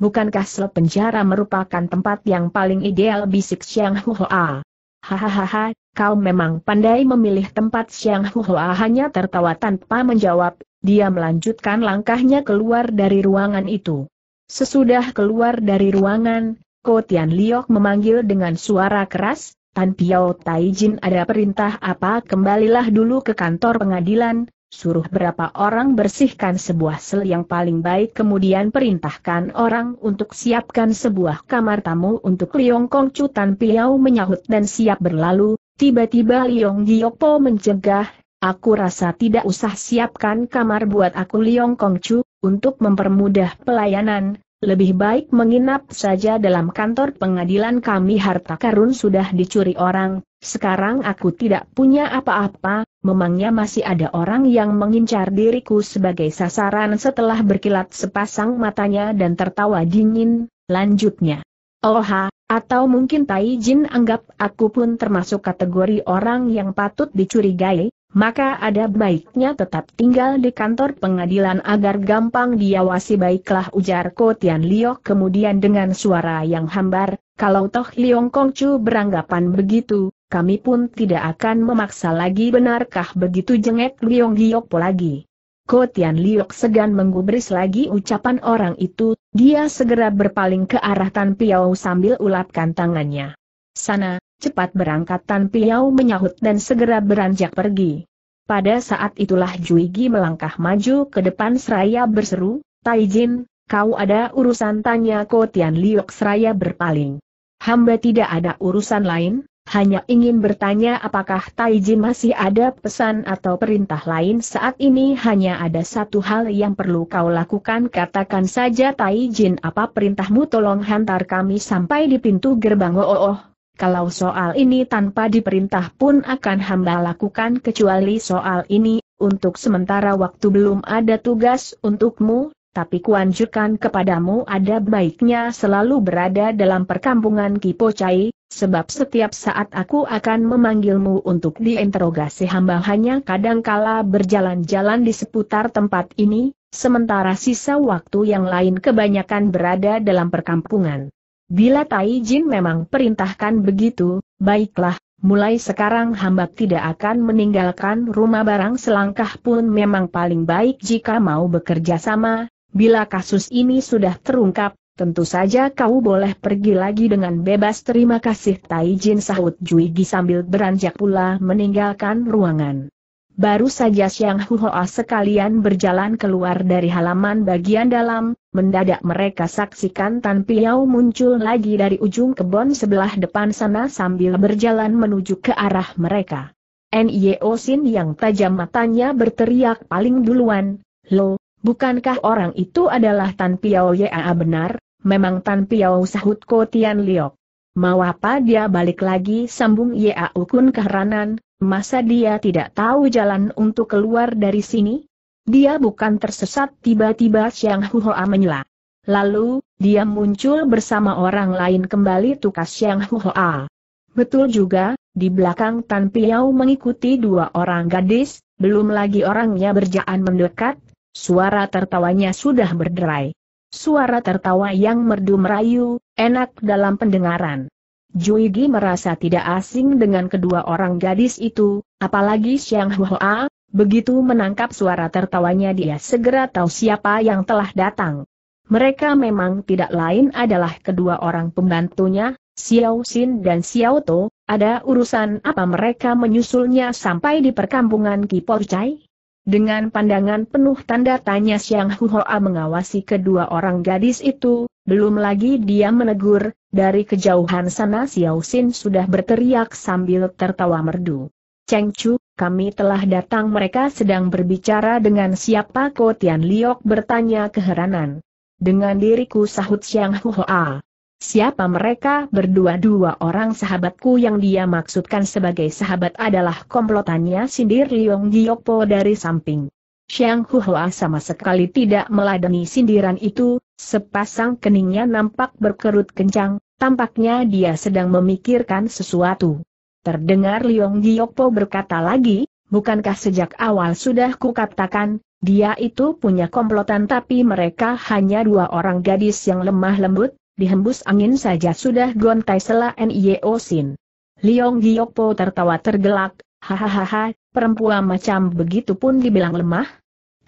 bukankah sel penjara merupakan tempat yang paling ideal bisik Xiang Huoa? Hahaha, kau memang pandai memilih tempat Xiang Huoa hanya tertawa tanpa menjawab, dia melanjutkan langkahnya keluar dari ruangan itu. Sesudah keluar dari ruangan, Tian Liok memanggil dengan suara keras, Tan Piao Taijin ada perintah apa kembalilah dulu ke kantor pengadilan, suruh berapa orang bersihkan sebuah sel yang paling baik kemudian perintahkan orang untuk siapkan sebuah kamar tamu untuk Liong Kong Cutan Piau menyahut dan siap berlalu, tiba-tiba Liong Giyokpo mencegah, aku rasa tidak usah siapkan kamar buat aku Liong Kong Chu untuk mempermudah pelayanan, lebih baik menginap saja dalam kantor pengadilan kami harta karun sudah dicuri orang, sekarang aku tidak punya apa-apa, memangnya masih ada orang yang mengincar diriku sebagai sasaran setelah berkilat sepasang matanya dan tertawa dingin, lanjutnya. Oha, atau mungkin Tai Jin anggap aku pun termasuk kategori orang yang patut dicurigai, maka ada baiknya tetap tinggal di kantor pengadilan agar gampang diawasi baiklah ujar Ko Tian Liok kemudian dengan suara yang hambar, kalau toh Liong Kongcu beranggapan begitu, kami pun tidak akan memaksa lagi benarkah begitu jengek Liong Giok po lagi. Kotian Liok segan menggubris lagi ucapan orang itu, dia segera berpaling ke arah Tan Piao sambil ulapkan tangannya. Sana, cepat berangkat Tan Piao menyahut dan segera beranjak pergi. Pada saat itulah Juigi melangkah maju ke depan seraya berseru, Taijin, kau ada urusan tanya Kotian Liok seraya berpaling. Hamba tidak ada urusan lain, hanya ingin bertanya apakah Taiji masih ada pesan atau perintah lain saat ini hanya ada satu hal yang perlu kau lakukan katakan saja Taijin apa perintahmu tolong hantar kami sampai di pintu gerbang oh, oh, oh. Kalau soal ini tanpa diperintah pun akan hamba lakukan kecuali soal ini, untuk sementara waktu belum ada tugas untukmu, tapi kuanjurkan kepadamu ada baiknya selalu berada dalam perkampungan Kipocai, Sebab setiap saat aku akan memanggilmu untuk diinterogasi hamba hanya kadangkala berjalan-jalan di seputar tempat ini, sementara sisa waktu yang lain kebanyakan berada dalam perkampungan. Bila Tai Jin memang perintahkan begitu, baiklah, Mulai sekarang hamba tidak akan meninggalkan rumah barang selangkah pun memang paling baik jika mau bekerja sama, bila kasus ini sudah terungkap, Tentu saja kau boleh pergi lagi dengan bebas terima kasih Taijin sahut Juigi sambil beranjak pula meninggalkan ruangan. Baru saja Siang Huhoa sekalian berjalan keluar dari halaman bagian dalam, mendadak mereka saksikan Tan Piao muncul lagi dari ujung kebon sebelah depan sana sambil berjalan menuju ke arah mereka. Nye Sin yang tajam matanya berteriak paling duluan, Lo, bukankah orang itu adalah Tan Piao Ya benar? memang Tan Piao sahut Ko Tian Liok. Mau apa dia balik lagi sambung Ya Ukun keheranan, masa dia tidak tahu jalan untuk keluar dari sini? Dia bukan tersesat tiba-tiba Xiang Huhoa menyela. Lalu, dia muncul bersama orang lain kembali tukas Xiang Huhoa. Betul juga, di belakang Tan Piao mengikuti dua orang gadis, belum lagi orangnya berjaan mendekat, suara tertawanya sudah berderai. Suara tertawa yang merdu merayu, enak dalam pendengaran. Juigi merasa tidak asing dengan kedua orang gadis itu, apalagi Xiang Hua, begitu menangkap suara tertawanya dia segera tahu siapa yang telah datang. Mereka memang tidak lain adalah kedua orang pembantunya, Xiao Xin dan Xiao To, ada urusan apa mereka menyusulnya sampai di perkampungan Kiporcai? Dengan pandangan penuh tanda tanya Siang Huhoa mengawasi kedua orang gadis itu, belum lagi dia menegur, dari kejauhan sana Xiao Xin sudah berteriak sambil tertawa merdu. Cheng Chu, kami telah datang mereka sedang berbicara dengan siapa Ko Tian Liok bertanya keheranan. Dengan diriku sahut Siang Huhoa. Siapa mereka berdua dua orang sahabatku yang dia maksudkan sebagai sahabat adalah komplotannya sindir Liong Giopo dari samping. Xiang Huhua sama sekali tidak meladeni sindiran itu, sepasang keningnya nampak berkerut kencang, tampaknya dia sedang memikirkan sesuatu. Terdengar Liong Giopo berkata lagi, bukankah sejak awal sudah kukatakan, dia itu punya komplotan tapi mereka hanya dua orang gadis yang lemah lembut, dihembus angin saja sudah gontai sela Nio Sin. Liong Giyokpo tertawa tergelak, hahaha, perempuan macam begitu pun dibilang lemah?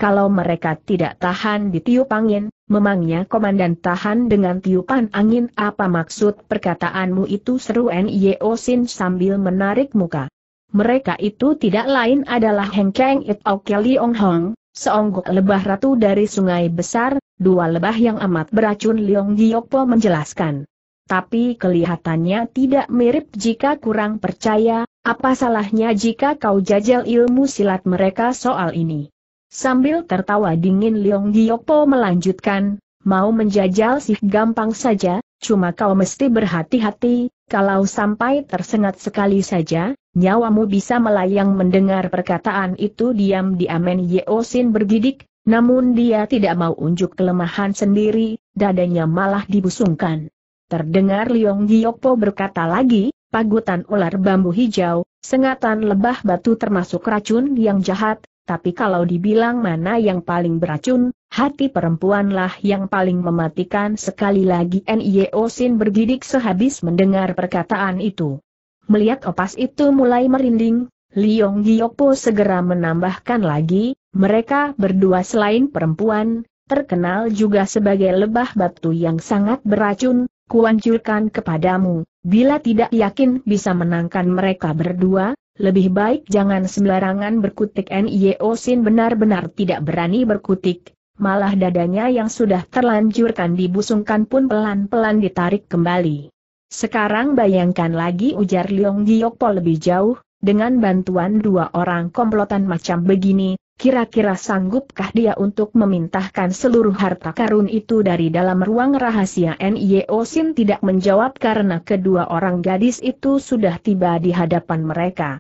Kalau mereka tidak tahan tiup angin, memangnya komandan tahan dengan tiupan angin apa maksud perkataanmu itu seru Nio Sin sambil menarik muka. Mereka itu tidak lain adalah Heng Kang It Oke Liong Hong, seonggok lebah ratu dari sungai besar, dua lebah yang amat beracun Leong Giokpo menjelaskan. Tapi kelihatannya tidak mirip jika kurang percaya, apa salahnya jika kau jajal ilmu silat mereka soal ini. Sambil tertawa dingin Leong Giokpo melanjutkan, mau menjajal sih gampang saja, cuma kau mesti berhati-hati, kalau sampai tersengat sekali saja, nyawamu bisa melayang mendengar perkataan itu diam-diam Yeosin bergidik, namun dia tidak mau unjuk kelemahan sendiri, dadanya malah dibusungkan. Terdengar Liong Giokpo berkata lagi, pagutan ular bambu hijau, sengatan lebah batu termasuk racun yang jahat, tapi kalau dibilang mana yang paling beracun, hati perempuanlah yang paling mematikan sekali lagi N.I.O. E Sin bergidik sehabis mendengar perkataan itu. Melihat opas itu mulai merinding, Liong Giokpo segera menambahkan lagi, mereka berdua selain perempuan, terkenal juga sebagai lebah batu yang sangat beracun, kuancurkan kepadamu, bila tidak yakin bisa menangkan mereka berdua, lebih baik jangan sembarangan berkutik N.I.O. Sin benar-benar tidak berani berkutik, malah dadanya yang sudah terlanjurkan dibusungkan pun pelan-pelan ditarik kembali. Sekarang bayangkan lagi ujar Leong Giokpo lebih jauh, dengan bantuan dua orang komplotan macam begini, Kira-kira sanggupkah dia untuk memintahkan seluruh harta karun itu dari dalam ruang rahasia N.I.O. Sin tidak menjawab karena kedua orang gadis itu sudah tiba di hadapan mereka.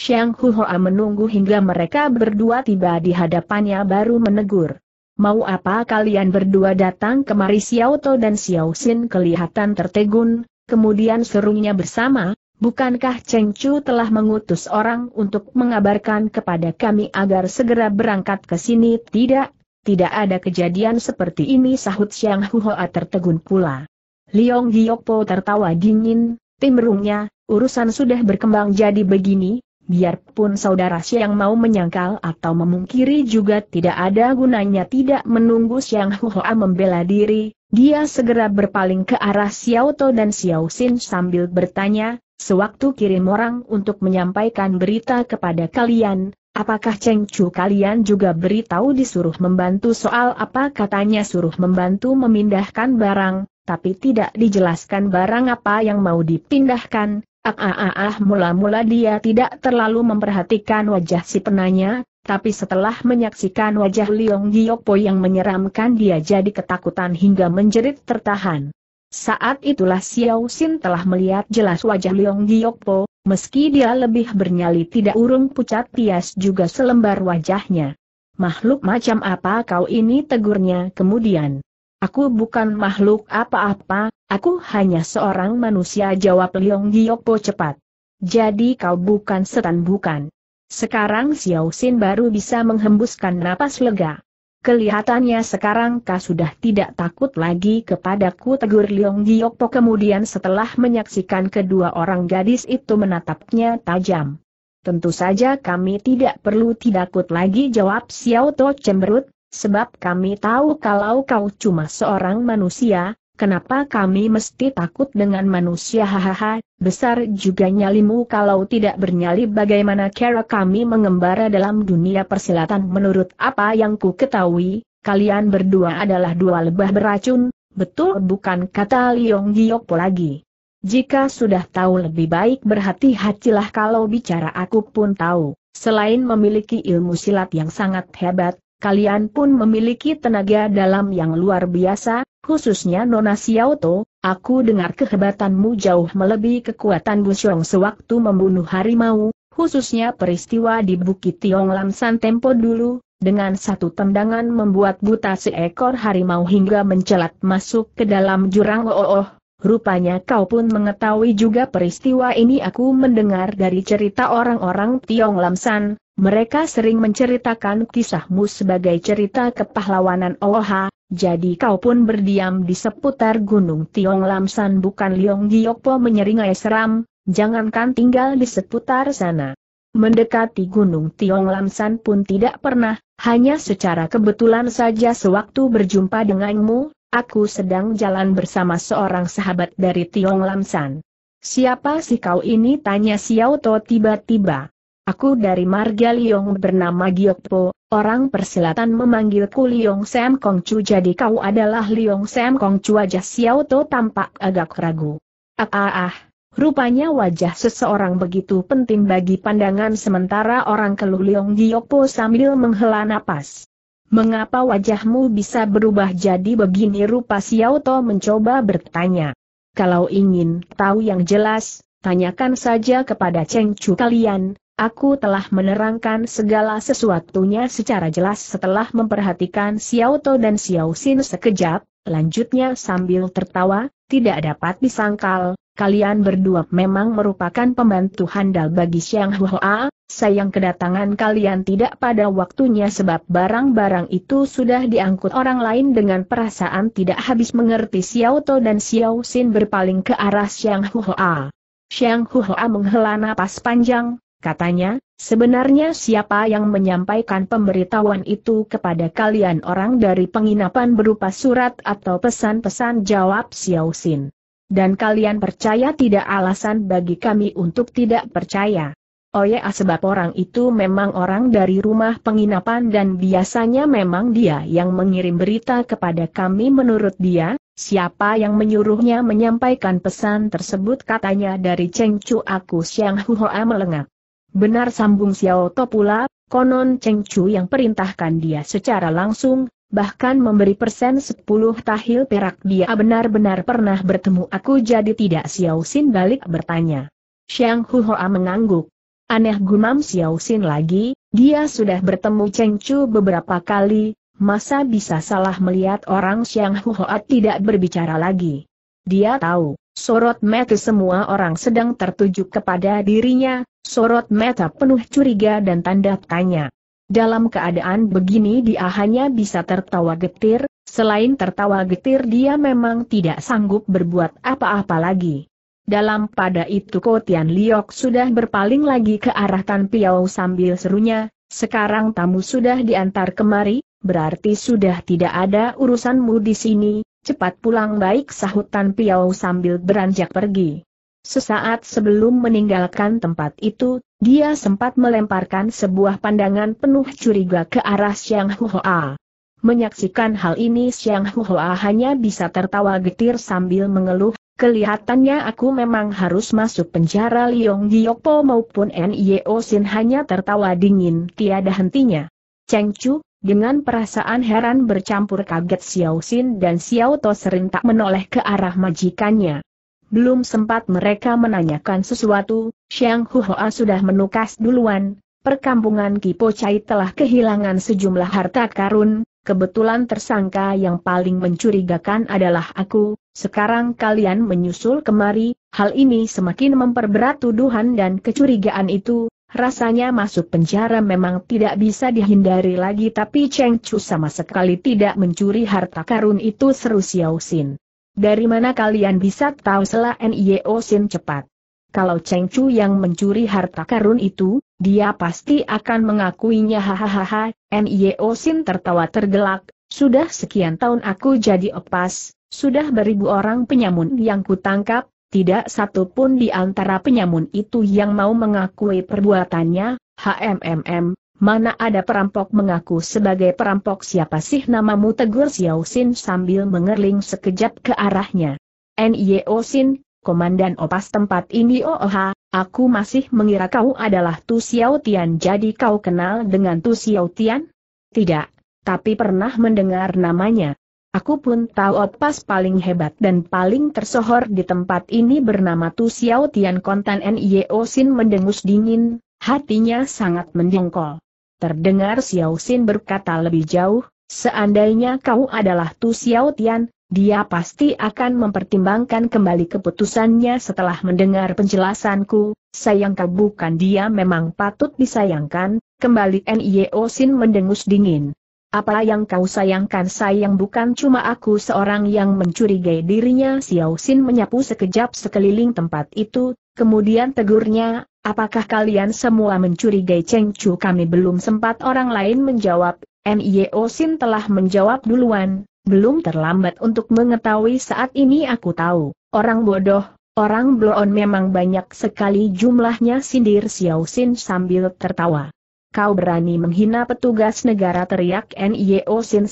Xiang Huhoa menunggu hingga mereka berdua tiba di hadapannya baru menegur. Mau apa kalian berdua datang kemari Xiao To dan Xiao Sin kelihatan tertegun, kemudian serunya bersama, Bukankah Cheng Chu telah mengutus orang untuk mengabarkan kepada kami agar segera berangkat ke sini? Tidak, tidak ada kejadian seperti ini sahut Xiang Huoa tertegun pula. Liong Giokpo tertawa dingin, timrungnya, urusan sudah berkembang jadi begini, Biarpun saudara Siang mau menyangkal atau memungkiri juga tidak ada gunanya tidak menunggu Siang hua membela diri, dia segera berpaling ke arah Xiao To dan Xiao Xin sambil bertanya, sewaktu kirim orang untuk menyampaikan berita kepada kalian, apakah Cheng Chu kalian juga beritahu disuruh membantu soal apa katanya suruh membantu memindahkan barang, tapi tidak dijelaskan barang apa yang mau dipindahkan, Ah mula-mula dia tidak terlalu memperhatikan wajah si penanya, tapi setelah menyaksikan wajah Liong Giyokpo yang menyeramkan dia jadi ketakutan hingga menjerit tertahan. Saat itulah Xiao Xin telah melihat jelas wajah Liong Giyokpo, meski dia lebih bernyali tidak urung pucat tias juga selembar wajahnya. Makhluk macam apa kau ini tegurnya kemudian. Aku bukan makhluk apa-apa, Aku hanya seorang manusia jawab Liong Giyokpo cepat. Jadi kau bukan setan bukan. Sekarang Xiao Xin baru bisa menghembuskan napas lega. Kelihatannya sekarang kau sudah tidak takut lagi kepadaku tegur Liong Giyokpo kemudian setelah menyaksikan kedua orang gadis itu menatapnya tajam. Tentu saja kami tidak perlu tidak takut lagi jawab Xiao To cemberut, sebab kami tahu kalau kau cuma seorang manusia, Kenapa kami mesti takut dengan manusia hahaha, besar juga nyalimu kalau tidak bernyali bagaimana cara kami mengembara dalam dunia persilatan menurut apa yang ku ketahui, kalian berdua adalah dua lebah beracun, betul bukan kata Liong Giokpo lagi. Jika sudah tahu lebih baik berhati-hatilah kalau bicara aku pun tahu, selain memiliki ilmu silat yang sangat hebat, kalian pun memiliki tenaga dalam yang luar biasa, Khususnya Nona Xiaoto, aku dengar kehebatanmu jauh melebihi kekuatan Xiong sewaktu membunuh harimau, khususnya peristiwa di Bukit Tiong Lamsan Tempo dulu, dengan satu tendangan membuat buta seekor harimau hingga mencelat masuk ke dalam jurang oh, oh. Rupanya kau pun mengetahui juga peristiwa ini aku mendengar dari cerita orang-orang Tiong Lamsan, mereka sering menceritakan kisahmu sebagai cerita kepahlawanan Oha, jadi kau pun berdiam di seputar Gunung Tiong Lamsan bukan Liong Giokpo menyeringai seram, jangankan tinggal di seputar sana. Mendekati Gunung Tiong Lamsan pun tidak pernah, hanya secara kebetulan saja sewaktu berjumpa denganmu, aku sedang jalan bersama seorang sahabat dari Tiong Lamsan. Siapa sih kau ini? tanya Xiao Tao tiba-tiba. Aku dari marga Liong bernama Giokpo, orang persilatan memanggilku Liong Sam Kong Kongcu jadi kau adalah Liong Sam Kongcu wajah Xiao To tampak agak ragu. Ah ah ah, rupanya wajah seseorang begitu penting bagi pandangan sementara orang keluh Liong Giokpo sambil menghela nafas. Mengapa wajahmu bisa berubah jadi begini rupa Xiao To mencoba bertanya. Kalau ingin tahu yang jelas, tanyakan saja kepada Cheng Chu kalian, Aku telah menerangkan segala sesuatunya secara jelas setelah memperhatikan Xiao To dan Xiao Xin sekejap, lanjutnya sambil tertawa, tidak dapat disangkal, kalian berdua memang merupakan pembantu handal bagi Xiang Hua, sayang kedatangan kalian tidak pada waktunya sebab barang-barang itu sudah diangkut orang lain dengan perasaan tidak habis mengerti Xiao To dan Xiao Xin berpaling ke arah Xiang Hua. Xiang Hua menghela napas panjang, Katanya, sebenarnya siapa yang menyampaikan pemberitahuan itu kepada kalian orang dari penginapan berupa surat atau pesan-pesan jawab Xiao Xin. Dan kalian percaya tidak alasan bagi kami untuk tidak percaya. Oh ya sebab orang itu memang orang dari rumah penginapan dan biasanya memang dia yang mengirim berita kepada kami menurut dia, Siapa yang menyuruhnya menyampaikan pesan tersebut katanya dari Cheng Chu aku Xiang melengak. Benar sambung Xiao To pula, konon Cheng Chu yang perintahkan dia secara langsung, bahkan memberi persen sepuluh tahil perak dia benar-benar pernah bertemu aku jadi tidak Xiao Xin balik bertanya. Xiang Hu Hoa mengangguk. Aneh gumam Xiao Xin lagi, dia sudah bertemu Cheng Chu beberapa kali, masa bisa salah melihat orang Xiang Hu Hoa tidak berbicara lagi. Dia tahu, Sorot mata semua orang sedang tertuju kepada dirinya, sorot mata penuh curiga dan tanda tanya. Dalam keadaan begini dia hanya bisa tertawa getir, selain tertawa getir dia memang tidak sanggup berbuat apa-apa lagi. Dalam pada itu Tian Liok sudah berpaling lagi ke arah Tan Piao sambil serunya, sekarang tamu sudah diantar kemari, berarti sudah tidak ada urusanmu di sini, Cepat pulang baik sahut Tan Piao sambil beranjak pergi. Sesaat sebelum meninggalkan tempat itu, dia sempat melemparkan sebuah pandangan penuh curiga ke arah Xiang Huoa. Menyaksikan hal ini Xiang Huoa hanya bisa tertawa getir sambil mengeluh, kelihatannya aku memang harus masuk penjara Liong Giokpo maupun Nio Sin hanya tertawa dingin tiada hentinya. Cheng Chu, dengan perasaan heran bercampur kaget Xiao Xin dan Xiao To serentak menoleh ke arah majikannya. Belum sempat mereka menanyakan sesuatu, Xiang Huoa sudah menukas duluan, perkampungan Kipo Chai telah kehilangan sejumlah harta karun, kebetulan tersangka yang paling mencurigakan adalah aku, sekarang kalian menyusul kemari, hal ini semakin memperberat tuduhan dan kecurigaan itu, Rasanya masuk penjara memang tidak bisa dihindari lagi tapi Cheng Chu sama sekali tidak mencuri harta karun itu seru Xiao Xin. Dari mana kalian bisa tahu selah Nio Xin cepat? Kalau Cheng Chu yang mencuri harta karun itu, dia pasti akan mengakuinya hahaha, Nio Xin tertawa tergelak, sudah sekian tahun aku jadi opas, sudah beribu orang penyamun yang kutangkap, tidak satu pun di antara penyamun itu yang mau mengakui perbuatannya, HMMM, mana ada perampok mengaku sebagai perampok siapa sih namamu tegur Xiao Xin sambil mengerling sekejap ke arahnya. N.I.O. Xin, Komandan Opas tempat ini OOH, aku masih mengira kau adalah Tu Xiao Tian jadi kau kenal dengan Tu Xiao Tian? Tidak, tapi pernah mendengar namanya. Aku pun tahu pas paling hebat dan paling tersohor di tempat ini bernama Tu Xiao Tian Kontan Nio Sin mendengus dingin, hatinya sangat mendengkol. Terdengar Xiao Sin berkata lebih jauh, seandainya kau adalah Tu Xiao Tian, dia pasti akan mempertimbangkan kembali keputusannya setelah mendengar penjelasanku, sayang kau bukan dia memang patut disayangkan, kembali Nio Sin mendengus dingin. Apa yang kau sayangkan sayang bukan cuma aku seorang yang mencurigai dirinya Xiao Xin menyapu sekejap sekeliling tempat itu, kemudian tegurnya, apakah kalian semua mencurigai Cheng Chu kami belum sempat orang lain menjawab, Nio Xin telah menjawab duluan, belum terlambat untuk mengetahui saat ini aku tahu, orang bodoh, orang bloon memang banyak sekali jumlahnya sindir Xiao Xin sambil tertawa. Kau berani menghina petugas negara teriak N.Y.O. Sin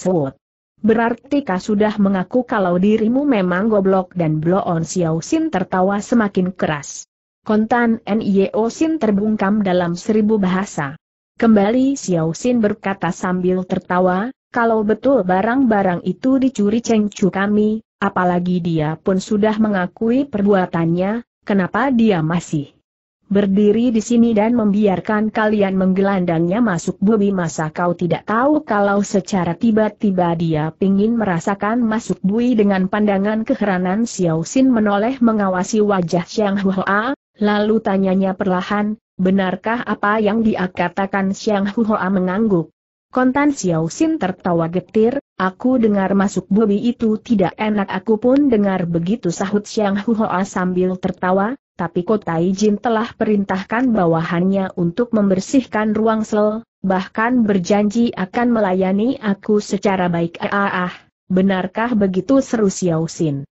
Berarti kau sudah mengaku kalau dirimu memang goblok dan bloon On Xiao Sin tertawa semakin keras. Kontan N.Y.O. Sin terbungkam dalam seribu bahasa. Kembali Xiao Sin berkata sambil tertawa, kalau betul barang-barang itu dicuri Cheng Chu kami, apalagi dia pun sudah mengakui perbuatannya, kenapa dia masih berdiri di sini dan membiarkan kalian menggelandangnya masuk bumi masa kau tidak tahu kalau secara tiba-tiba dia pingin merasakan masuk bui dengan pandangan keheranan Xiao Xin menoleh mengawasi wajah Xiang Hua, lalu tanyanya perlahan, benarkah apa yang dia katakan Xiang Hua mengangguk? Kontan Xiao Xin tertawa getir, aku dengar masuk bumi itu tidak enak aku pun dengar begitu sahut Xiang Hua sambil tertawa, tapi Kota Ijin telah perintahkan bawahannya untuk membersihkan ruang sel, bahkan berjanji akan melayani aku secara baik. Ah, ah, ah. benarkah begitu seru Xiao Xin?